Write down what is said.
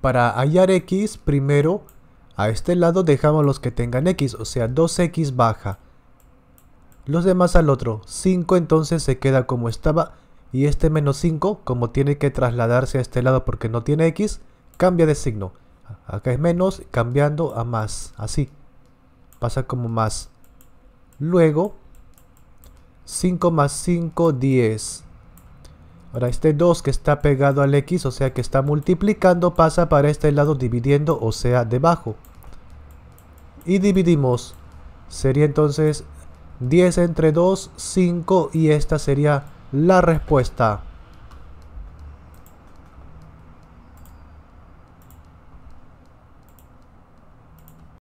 Para hallar x, primero a este lado dejamos los que tengan x, o sea 2x baja. Los demás al otro, 5 entonces se queda como estaba y este menos 5, como tiene que trasladarse a este lado porque no tiene x, cambia de signo. Acá es menos, cambiando a más, así. Pasa como más. Luego, 5 más 5, 10. Ahora este 2 que está pegado al X, o sea que está multiplicando, pasa para este lado dividiendo, o sea debajo. Y dividimos. Sería entonces 10 entre 2, 5 y esta sería la respuesta.